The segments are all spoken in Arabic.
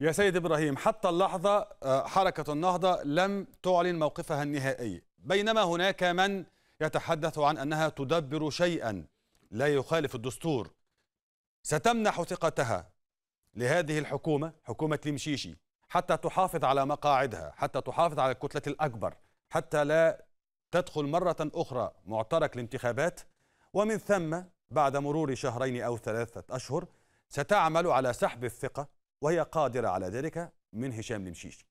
يا سيد إبراهيم حتى اللحظة آه، حركة النهضة لم تعلن موقفها النهائي بينما هناك من يتحدث عن أنها تدبر شيئا لا يخالف الدستور ستمنح ثقتها لهذه الحكومة حكومة المشيشي حتى تحافظ على مقاعدها حتى تحافظ على الكتلة الأكبر حتى لا تدخل مرة أخرى معترك الانتخابات ومن ثم بعد مرور شهرين أو ثلاثة أشهر ستعمل على سحب الثقة وهي قادرة على ذلك من هشام المشيش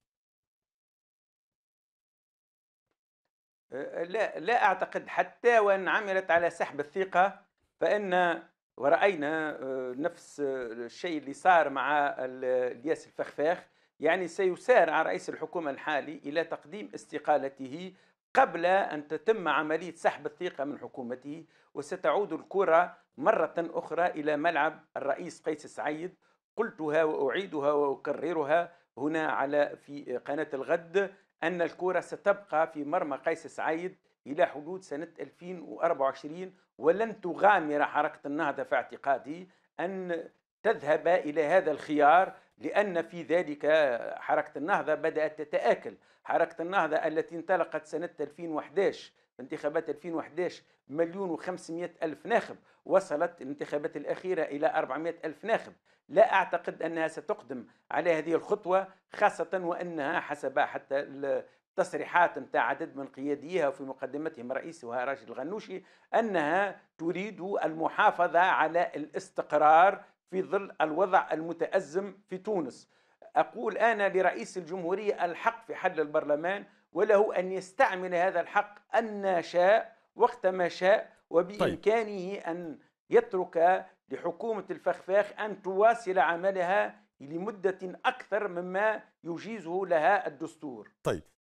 أه، لا لا أعتقد حتى وإن عملت على سحب الثقة فإن ورأينا أه، نفس أه، الشيء اللي صار مع الياس الفخفاخ يعني سيسارع رئيس الحكومة الحالي إلى تقديم استقالته قبل أن تتم عملية سحب الثقة من حكومته وستعود الكرة مرة أخرى إلى ملعب الرئيس قيس سعيد قلتها وأعيدها وأكررها هنا على في قناة الغد أن الكرة ستبقى في مرمى قيس سعيد إلى حدود سنة 2024 ولن تغامر حركة النهضة في اعتقادي أن تذهب إلى هذا الخيار لأن في ذلك حركة النهضة بدأت تتآكل حركة النهضة التي انطلقت سنة 2011 انتخابات 2011 مليون و500 ألف ناخب وصلت الانتخابات الأخيرة إلى 400 ألف ناخب لا أعتقد أنها ستقدم على هذه الخطوة خاصة وأنها حسب حتى تصريحات نتاع عدد من قياديها وفي مقدمتهم رئيسها راشد الغنوشي أنها تريد المحافظة على الاستقرار في ظل الوضع المتأزم في تونس أقول أنا لرئيس الجمهورية الحق في حل البرلمان وله أن يستعمل هذا الحق أن شاء وقت ما شاء وبإمكانه طيب. أن يترك لحكومة الفخفاخ أن تواصل عملها لمدة أكثر مما يجيزه لها الدستور طيب